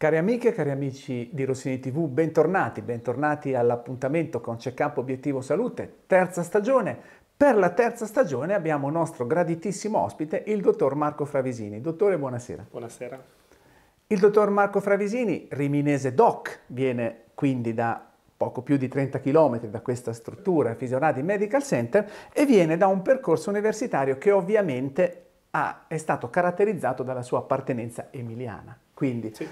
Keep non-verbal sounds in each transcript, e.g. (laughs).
Cari amiche cari amici di Rossini TV, bentornati, bentornati all'appuntamento con Check-up Obiettivo Salute, terza stagione. Per la terza stagione abbiamo il nostro graditissimo ospite, il dottor Marco Fravisini. Dottore, buonasera. Buonasera. Il dottor Marco Fravisini, riminese doc, viene quindi da poco più di 30 km da questa struttura, Fisionati Medical Center, e viene da un percorso universitario che ovviamente ha, è stato caratterizzato dalla sua appartenenza emiliana. Quindi sì.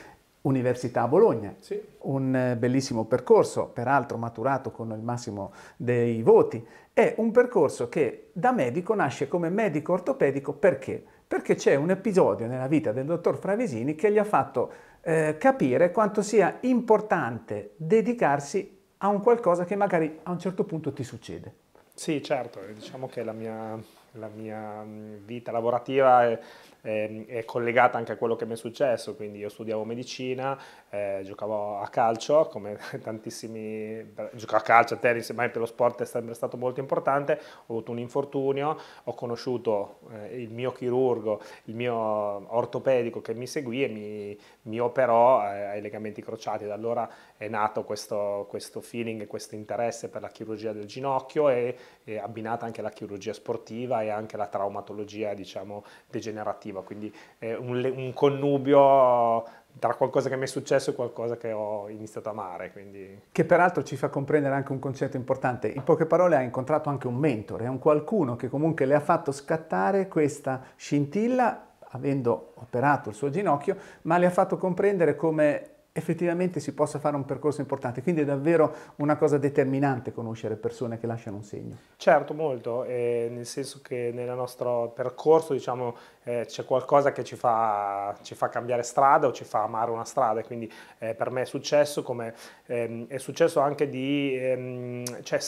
Università Bologna. Sì. Un eh, bellissimo percorso, peraltro maturato con il massimo dei voti. È un percorso che da medico nasce come medico ortopedico perché? Perché c'è un episodio nella vita del dottor Fravesini che gli ha fatto eh, capire quanto sia importante dedicarsi a un qualcosa che magari a un certo punto ti succede. Sì, certo, diciamo che la mia la mia mm, vita lavorativa è, è, è, collegata anche a quello che mi è successo, quindi io studiavo medicina, eh, giocavo a calcio, come (laughs) tantissimi, giocavo a calcio, a tennis, ma per lo sport è sempre stato molto importante, ho avuto un infortunio, ho conosciuto eh, il mio chirurgo, il mio ortopedico che mi seguì e mi, mi operò eh, ai legamenti crociati, da allora è nato questo, questo feeling, questo interesse per la chirurgia del ginocchio e, e abbinata anche alla chirurgia sportiva e anche la traumatologia diciamo, degenerativa, quindi eh, un, un connubio tra qualcosa che mi è successo e qualcosa che ho iniziato a amare. Quindi... Che peraltro ci fa comprendere anche un concetto importante. In poche parole ha incontrato anche un mentore, un qualcuno che comunque le ha fatto scattare questa scintilla, avendo operato il suo ginocchio, ma le ha fatto comprendere come effettivamente si possa fare un percorso importante. Quindi è davvero una cosa determinante conoscere persone che lasciano un segno. Certo, molto, eh, nel senso che nel nostro percorso diciamo, eh, c'è qualcosa che ci fa, ci fa, cambiare strada o ci fa amare una strada. Quindi eh, per me è successo come ehm, è successo anche di... Ehm, cioè,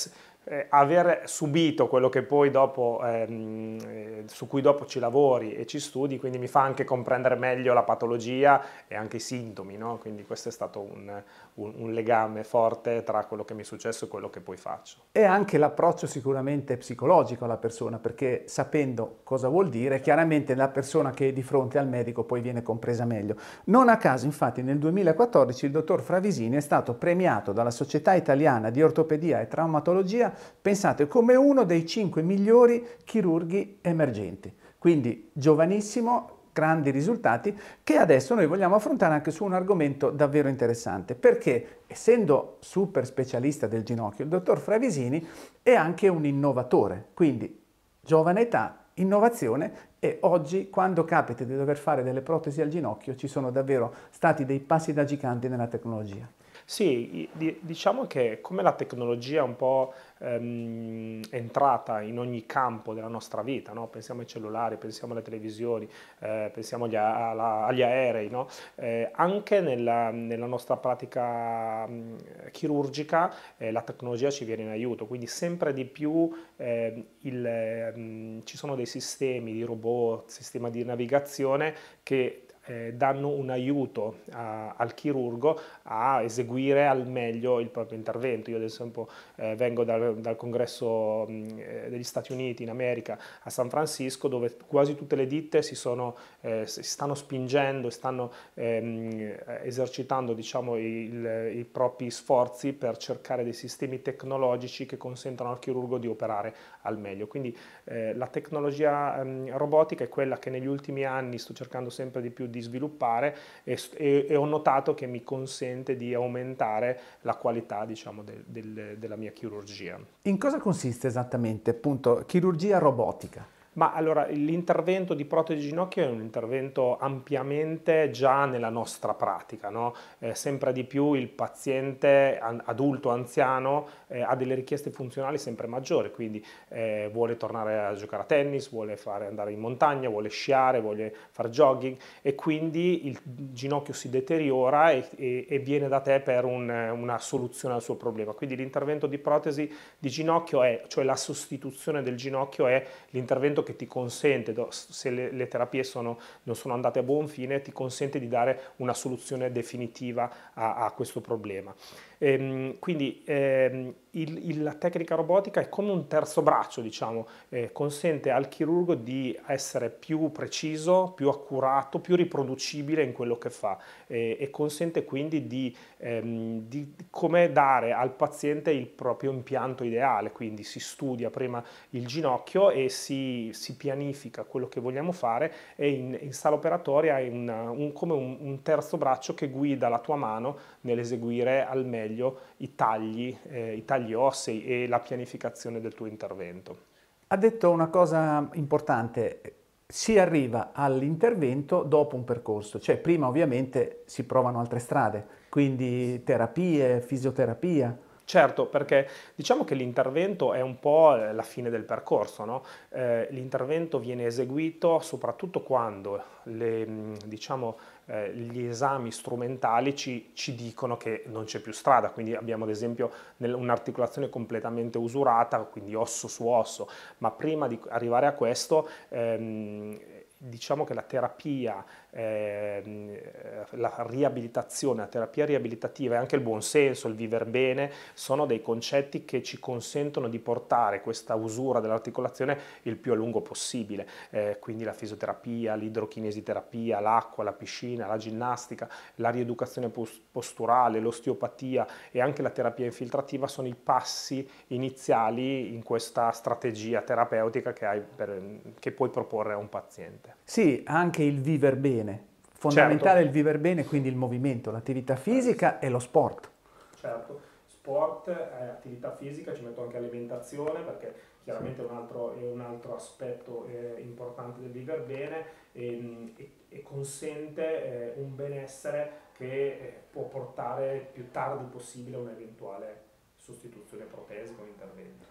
eh, aver subito quello che poi dopo, ehm, eh, su cui dopo ci lavori e ci studi, quindi mi fa anche comprendere meglio la patologia e anche i sintomi, no? quindi questo è stato un, un, un, legame forte tra quello che mi è successo e quello che poi faccio. E anche l'approccio sicuramente psicologico alla persona, perché sapendo cosa vuol dire, chiaramente la persona che è di fronte al medico poi viene compresa meglio. Non a caso, infatti, nel 2014 il dottor Fravisini è stato premiato dalla Società Italiana di Ortopedia e Traumatologia pensate come uno dei cinque migliori chirurghi emergenti. Quindi giovanissimo, grandi risultati che adesso noi vogliamo affrontare anche su un argomento davvero interessante perché essendo super specialista del ginocchio il dottor Fravisini è anche un innovatore quindi giovane età innovazione e oggi quando capita di dover fare delle protesi al ginocchio ci sono davvero stati dei passi da gigante nella tecnologia. Sì, diciamo che come la tecnologia è un po' ehm, entrata in ogni campo della nostra vita, no? pensiamo ai cellulari, pensiamo alle televisioni, eh, pensiamo agli, alla, agli aerei, no? eh, anche nella, nella, nostra pratica mh, mm, chirurgica eh, la tecnologia ci viene in aiuto, quindi sempre di più eh, il, mh, mm, ci sono dei sistemi di robot, sistema di navigazione che eh, danno un aiuto a, al chirurgo a eseguire al meglio il proprio intervento. Io ad esempio eh, vengo dal, dal congresso mh, mm, eh, degli Stati Uniti in America a San Francisco dove quasi tutte le ditte si, sono, eh, si stanno spingendo, stanno ehm, esercitando diciamo, il, i propri sforzi per cercare dei sistemi tecnologici che consentano al chirurgo di operare al meglio. Quindi eh, la tecnologia mh, mm, robotica è quella che negli ultimi anni sto cercando sempre di più di di sviluppare e, e, e, ho notato che mi consente di aumentare la qualità diciamo, del, del, della mia chirurgia. In cosa consiste esattamente appunto chirurgia robotica? Ma allora l'intervento di protesi ginocchio è un intervento ampiamente già nella nostra pratica, no? eh, sempre di più il paziente adulto, anziano, eh, ha delle richieste funzionali sempre maggiori, quindi eh, vuole tornare a giocare a tennis, vuole fare, andare in montagna, vuole sciare, vuole fare jogging e quindi il ginocchio si deteriora e, e, e viene da te per un, una soluzione al suo problema. Quindi l'intervento di protesi di ginocchio è, cioè la sostituzione del ginocchio è l'intervento che ti consente, se le, le terapie sono, non sono andate a buon fine, ti consente di dare una soluzione definitiva a, a questo problema. Ehm, quindi ehm, il, il, la tecnica robotica è come un terzo braccio, diciamo, eh, consente al chirurgo di essere più preciso, più accurato, più riproducibile in quello che fa eh, e consente quindi di, ehm, di, come dare al paziente il proprio impianto ideale, quindi si studia prima il ginocchio e si, si pianifica quello che vogliamo fare e in, in sala operatoria è una, un, come un, un terzo braccio che guida la tua mano nell'eseguire al meglio meglio i tagli, eh, i tagli ossei e la pianificazione del tuo intervento. Ha detto una cosa importante, si arriva all'intervento dopo un percorso, cioè prima ovviamente si provano altre strade, quindi terapie, fisioterapia. Certo, perché diciamo che l'intervento è un po' la fine del percorso, no? eh, l'intervento viene eseguito soprattutto quando le, mm, diciamo, eh, gli esami strumentali ci, ci, dicono che non c'è più strada, quindi abbiamo ad esempio un'articolazione completamente usurata, quindi osso su osso, ma prima di arrivare a questo ehm, diciamo che la terapia, ehm, eh, la riabilitazione, la terapia riabilitativa e anche il buon senso, il viver bene, sono dei concetti che ci consentono di portare questa usura dell'articolazione il più a lungo possibile. Eh, quindi la fisioterapia, l'idrochinesiterapia, l'acqua, la piscina, la ginnastica, la rieducazione posturale, l'osteopatia e anche la terapia infiltrativa sono i passi iniziali in questa strategia terapeutica che, hai per, che puoi proporre a un paziente parte. Sì, anche il viver bene. Fondamentale certo. il viver bene, quindi il movimento, l'attività fisica certo. e lo sport. Certo, sport, eh, attività fisica, ci metto anche alimentazione perché chiaramente è un altro, è un altro aspetto eh, importante del viver bene e, ehm, e, e consente eh, un benessere che eh, può portare più tardi possibile a un'eventuale sostituzione protesica o intervento.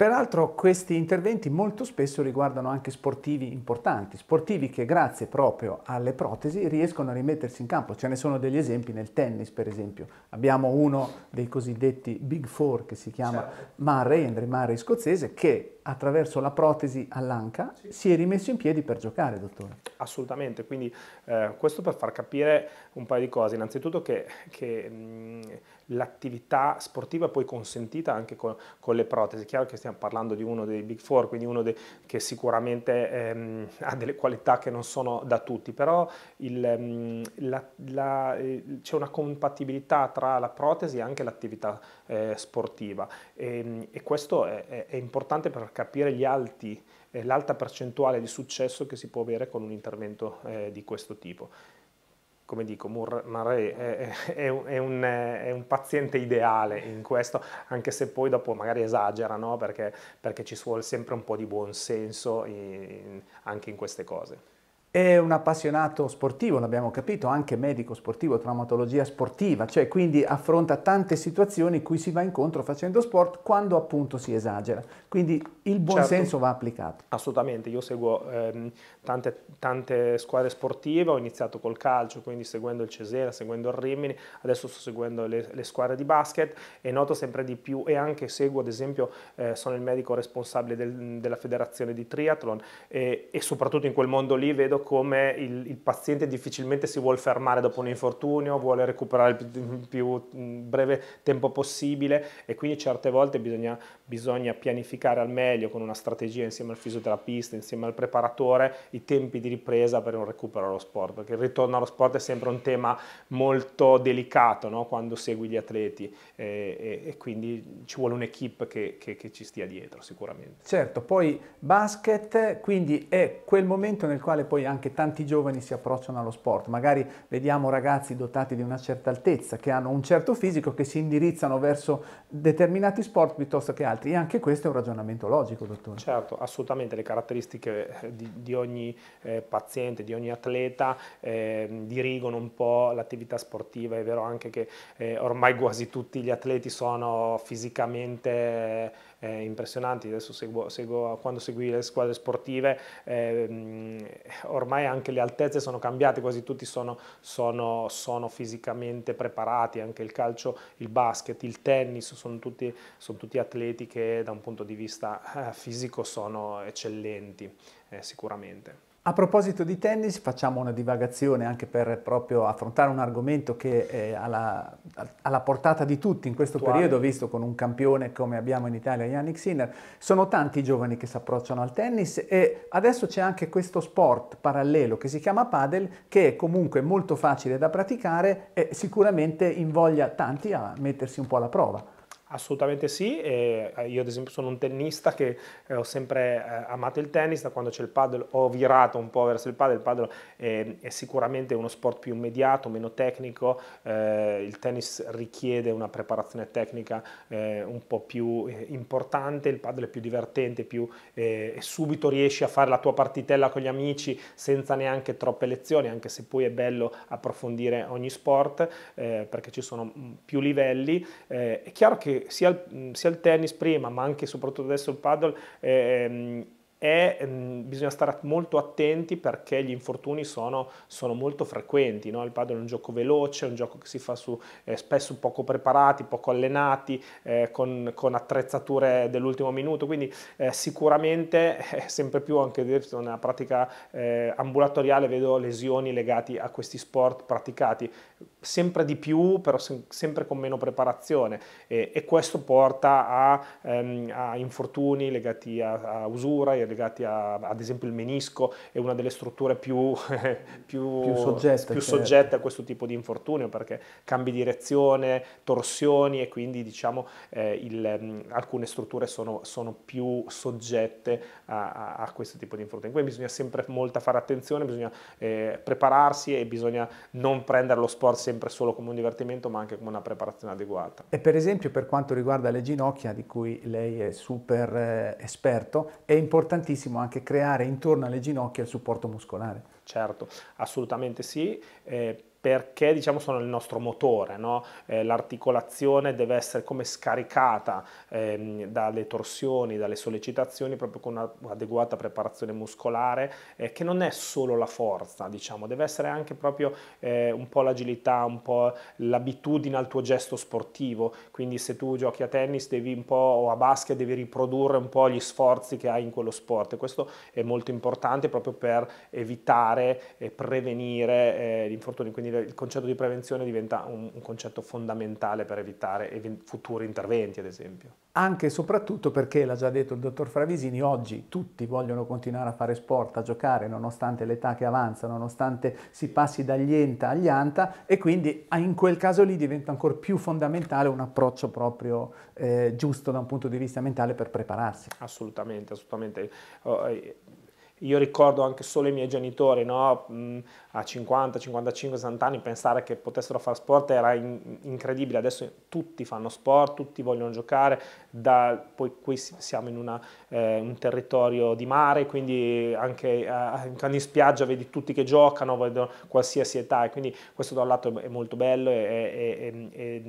Peraltro questi interventi molto spesso riguardano anche sportivi importanti, sportivi che grazie proprio alle protesi riescono a rimettersi in campo. Ce ne sono degli esempi nel tennis, per esempio. Abbiamo uno dei cosiddetti Big Four che si chiama certo. Murray, Andre Murray scozzese, che attraverso la protesi all'anca sì. si è rimesso in piedi per giocare, dottore. Assolutamente, quindi eh, questo per far capire un paio di cose. Innanzitutto che, che l'attività sportiva è poi consentita anche con, con, le protesi. È chiaro che stiamo parlando di uno dei Big Four, quindi uno de, che sicuramente ehm, (laughs) ha delle qualità che non sono da tutti, però c'è una compatibilità tra la protesi e anche l'attività eh, sportiva e, e questo è, è, è importante perché capire alti, eh, l'alta percentuale di successo che si può avere con un intervento eh, di questo tipo. Come dico, Murray è, è, è, un, eh, è, un, paziente ideale in questo, anche se poi dopo magari esagera, no? perché, perché, ci vuole sempre un po' di buonsenso in, in, anche in queste cose. È un appassionato sportivo, l'abbiamo capito, anche medico sportivo, traumatologia sportiva, cioè quindi affronta tante situazioni cui si va incontro facendo sport quando appunto si esagera. Quindi il buon certo, senso va applicato. Assolutamente, io seguo ehm, tante, tante, squadre sportive, ho iniziato col calcio, quindi seguendo il Cesena, seguendo il Rimini, adesso sto seguendo le, le squadre di basket e noto sempre di più e anche seguo ad esempio, eh, sono il medico responsabile del, della federazione di triathlon e, eh, e soprattutto in quel mondo lì vedo come il, il, paziente difficilmente si vuole fermare dopo un infortunio, vuole recuperare il più, più breve tempo possibile e quindi certe volte bisogna bisogna pianificare al meglio con una strategia insieme al fisioterapista, insieme al preparatore, i tempi di ripresa per un recupero allo sport, perché il ritorno allo sport è sempre un tema molto delicato no? quando segui gli atleti e, e, e quindi ci vuole un'equipe che, che, che, ci stia dietro sicuramente. Certo, poi basket quindi è quel momento nel quale poi anche tanti giovani si approcciano allo sport, magari vediamo ragazzi dotati di una certa altezza, che hanno un certo fisico, che si indirizzano verso determinati sport piuttosto che altri altri. E anche questo è un ragionamento logico, dottore. Certo, assolutamente. Le caratteristiche eh, di, di ogni eh, paziente, di ogni atleta eh, dirigono un po' l'attività sportiva. È vero anche che eh, ormai quasi tutti gli atleti sono fisicamente eh, impressionanti, adesso seguo, seguo, quando segui le squadre sportive eh, ormai anche le altezze sono cambiate, quasi tutti sono, sono, sono, fisicamente preparati, anche il calcio, il basket, il tennis, sono tutti, sono tutti atleti che da un punto di vista eh, fisico sono eccellenti eh, sicuramente. A proposito di tennis, facciamo una divagazione anche per proprio affrontare un argomento che è alla, alla portata di tutti in questo Attuale. periodo, visto con un campione come abbiamo in Italia, Yannick Sinner. Sono tanti i giovani che si approcciano al tennis e adesso c'è anche questo sport parallelo che si chiama padel, che è comunque molto facile da praticare e sicuramente invoglia tanti a mettersi un po' alla prova. Assolutamente sì, e eh, io ad esempio sono un tennista che eh, ho sempre eh, amato il tennis, da quando c'è il paddle ho virato un po' verso il paddle, il paddle ehm, è, è sicuramente uno sport più immediato, meno tecnico, eh, il tennis richiede una preparazione tecnica eh, un po' più importante, il paddle è più divertente, più, subito riesci a fare la tua partitella con gli amici senza neanche troppe lezioni, anche se poi è bello approfondire ogni sport perché ci sono mm, più livelli. è chiaro che sia, sia, il tennis prima, ma anche soprattutto adesso il paddle, ehm, è, mh, mm, bisogna stare molto attenti perché gli infortuni sono, sono molto frequenti, no? il padel è un gioco veloce, è un gioco che si fa su eh, spesso poco preparati, poco allenati, eh, con, con, attrezzature dell'ultimo minuto, quindi eh, sicuramente (laughs) sempre più anche nella pratica eh, ambulatoriale vedo lesioni legate a questi sport praticati, sempre di più però se, sempre con meno preparazione e, e questo porta a, ehm, a, infortuni legati a, a usura, legati a, ad esempio il menisco è una delle strutture più, (laughs) più, più, soggette, più certo. soggette, a questo tipo di infortunio perché cambi direzione, torsioni e quindi diciamo eh, il, mm, alcune strutture sono, sono più soggette a, a, questo tipo di infortunio. Quindi bisogna sempre molta fare attenzione, bisogna eh, prepararsi e bisogna non prendere lo sport sempre solo come un divertimento ma anche come una preparazione adeguata. E per esempio per quanto riguarda le ginocchia di cui lei è super eh, esperto, è importante importantissimo anche creare intorno alle ginocchia il supporto muscolare. Certo, assolutamente sì. Eh, perché diciamo, sono il nostro motore, no? eh, l'articolazione deve essere come scaricata ehm, dalle torsioni, dalle sollecitazioni, proprio con un'adeguata preparazione muscolare, eh, che non è solo la forza, diciamo, deve essere anche proprio eh, un po' l'agilità, un po' l'abitudine al tuo gesto sportivo, quindi se tu giochi a tennis devi un po', o a basket devi riprodurre un po' gli sforzi che hai in quello sport e questo è molto importante proprio per evitare e prevenire eh, gli infortuni. Quindi quindi il concetto di prevenzione diventa un, un concetto fondamentale per evitare event- futuri interventi, ad esempio. Anche e soprattutto perché, l'ha già detto il dottor Fravisini, oggi tutti vogliono continuare a fare sport, a giocare, nonostante l'età che avanza, nonostante si passi dagli enta agli anta e quindi ah, in quel caso lì diventa ancora più fondamentale un approccio proprio eh, giusto da un punto di vista mentale per prepararsi. Assolutamente, assolutamente. Oh, eh, io ricordo anche solo i miei genitori, no? Mm, a 50, 55, 60 anni pensare che potessero fare sport era in, incredibile, adesso tutti fanno sport, tutti vogliono giocare, da, poi qui siamo in una, eh, un territorio di mare, quindi anche, eh, in spiaggia vedi tutti che giocano, vedono qualsiasi età e quindi questo da un lato è molto bello, è, è, è,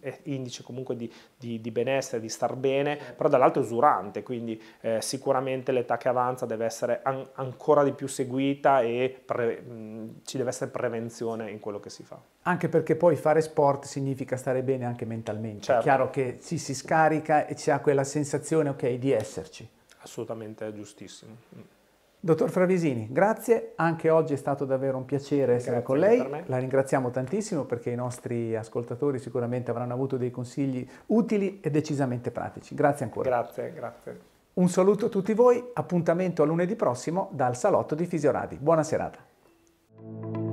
è indice comunque di, di, di, benessere, di star bene, però dall'altro è usurante, quindi eh, sicuramente l'età che avanza deve essere an ancora di più seguita e... Pre- ci deve essere prevenzione in quello che si fa. Anche perché poi fare sport significa stare bene anche mentalmente. Certo. È chiaro che ci si scarica e si ha quella sensazione, ok, di esserci. Assolutamente, è giustissimo. Mm. Dottor Fravisini, grazie, anche oggi è stato davvero un piacere essere grazie con lei, la ringraziamo tantissimo perché i nostri ascoltatori sicuramente avranno avuto dei consigli utili e decisamente pratici. Grazie ancora. Grazie, grazie. Un saluto a tutti voi, appuntamento a lunedì prossimo dal salotto di Fisioradi. Buona serata. you